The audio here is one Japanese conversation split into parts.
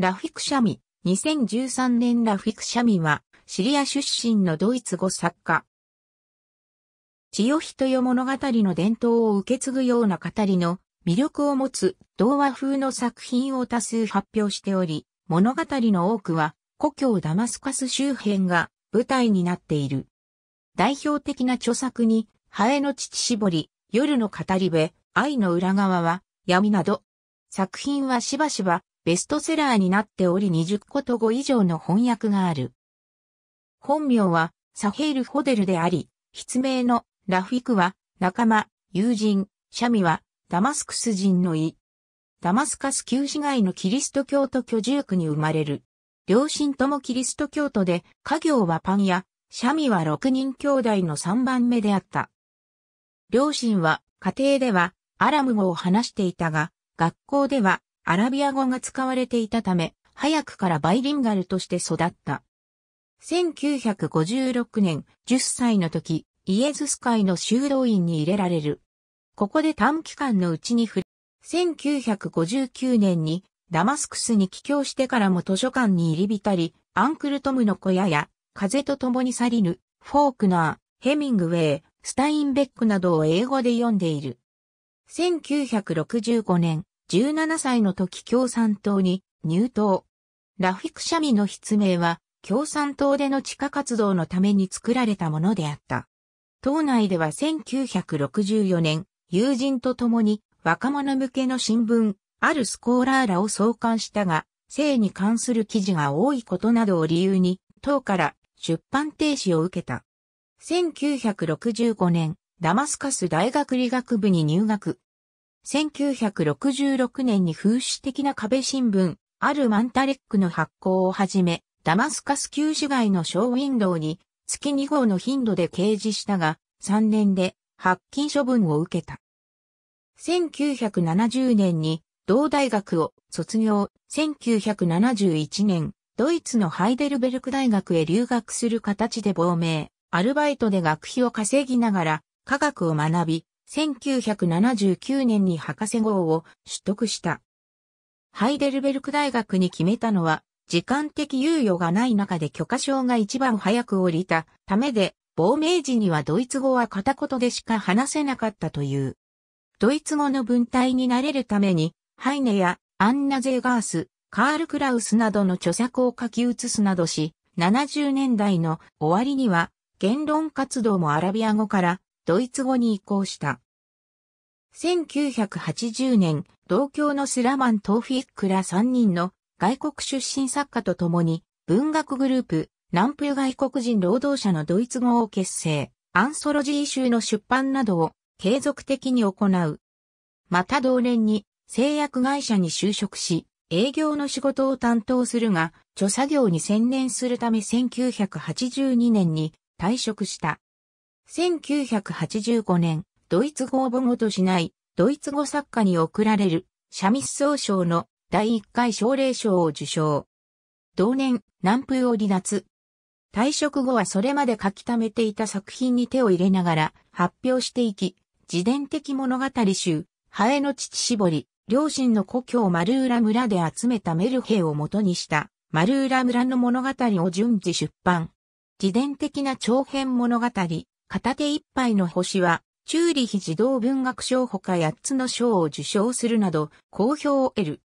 ラフィク・シャミ、2013年ラフィク・シャミは、シリア出身のドイツ語作家。千代人よ物語の伝統を受け継ぐような語りの魅力を持つ童話風の作品を多数発表しており、物語の多くは故郷ダマスカス周辺が舞台になっている。代表的な著作に、ハエの乳絞り、夜の語り部、愛の裏側は、闇など。作品はしばしばベストセラーになっており20個と5以上の翻訳がある。本名はサヘール・ホデルであり、筆名のラフィクは仲間、友人、シャミはダマスクス人の意。ダマスカス旧市街のキリスト教徒居住区に生まれる。両親ともキリスト教徒で、家業はパン屋、シャミは6人兄弟の3番目であった。両親は家庭ではアラム語を話していたが、学校ではアラビア語が使われていたため、早くからバイリンガルとして育った。1956年、10歳の時、イエズス会の修道院に入れられる。ここで短期間のうちに振れ、1959年にダマスクスに帰郷してからも図書館に入り浸り、アンクルトムの小屋や、風と共に去りぬ、フォークナー、ヘミングウェイ、スタインベックなどを英語で読んでいる。1965年、17歳の時共産党に入党。ラフィク・シャミの筆名は、共産党での地下活動のために作られたものであった。党内では1964年、友人と共に若者向けの新聞、あるスコーラーラを創刊したが、性に関する記事が多いことなどを理由に、党から出版停止を受けた。1965年、ダマスカス大学理学部に入学。1966年に風刺的な壁新聞、あるマンタレックの発行をはじめ、ダマスカス旧市街のショーウィンドウに月2号の頻度で掲示したが、3年で発禁処分を受けた。1970年に同大学を卒業、1971年、ドイツのハイデルベルク大学へ留学する形で亡命、アルバイトで学費を稼ぎながら科学を学び、1979年に博士号を取得した。ハイデルベルク大学に決めたのは、時間的猶予がない中で許可証が一番早く降りたためで、亡命時にはドイツ語は片言でしか話せなかったという。ドイツ語の文体になれるために、ハイネやアンナ・ゼーガース、カール・クラウスなどの著作を書き写すなどし、70年代の終わりには、言論活動もアラビア語からドイツ語に移行した。1980年、同郷のスラマン・トーフィックら3人の外国出身作家と共に文学グループ、南風外国人労働者のドイツ語を結成、アンソロジー集の出版などを継続的に行う。また同年に製薬会社に就職し、営業の仕事を担当するが、著作業に専念するため1982年に退職した。1985年、ドイツ語を母語としない、ドイツ語作家に贈られる、シャミス総賞の第1回奨励賞を受賞。同年、南風を離脱。退職後はそれまで書き溜めていた作品に手を入れながら発表していき、自伝的物語集、ハエの乳絞り、両親の故郷マルーラ村で集めたメルヘを元にした、マルーラ村の物語を順次出版。自伝的な長編物語、片手一杯の星は、チューリヒ児童文学賞ほか8つの賞を受賞するなど、好評を得る。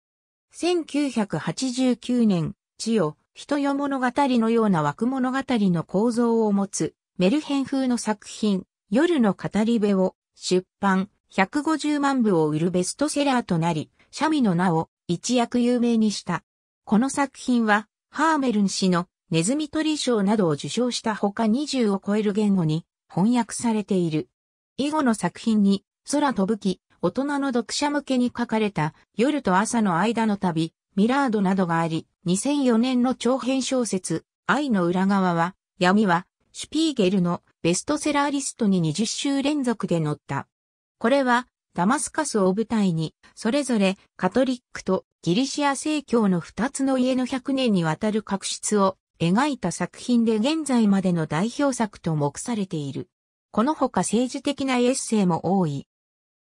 1989年、千代、人よ物語のような枠物語の構造を持つ、メルヘン風の作品、夜の語り部を出版、150万部を売るベストセラーとなり、シャミの名を一躍有名にした。この作品は、ハーメルン氏のネズミ取り賞などを受賞したほか20を超える言語に翻訳されている。以後の作品に、空飛ぶ木、大人の読者向けに書かれた夜と朝の間の旅、ミラードなどがあり、2004年の長編小説、愛の裏側は、闇は、シュピーゲルのベストセラーリストに20週連続で載った。これは、ダマスカスを舞台に、それぞれカトリックとギリシア正教の2つの家の100年にわたる確執を描いた作品で現在までの代表作と目されている。このほか政治的なエッセイも多い。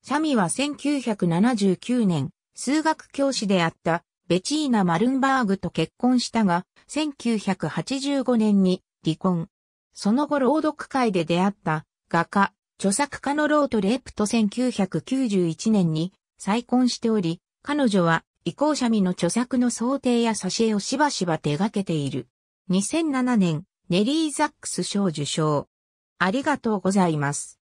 シャミは1979年、数学教師であったベチーナ・マルンバーグと結婚したが、1985年に離婚。その後朗読会で出会った画家、著作家のロート・レープと1991年に再婚しており、彼女は移行ャミの著作の想定や挿絵をしばしば手掛けている。2007年、ネリー・ザックス賞受賞。ありがとうございます。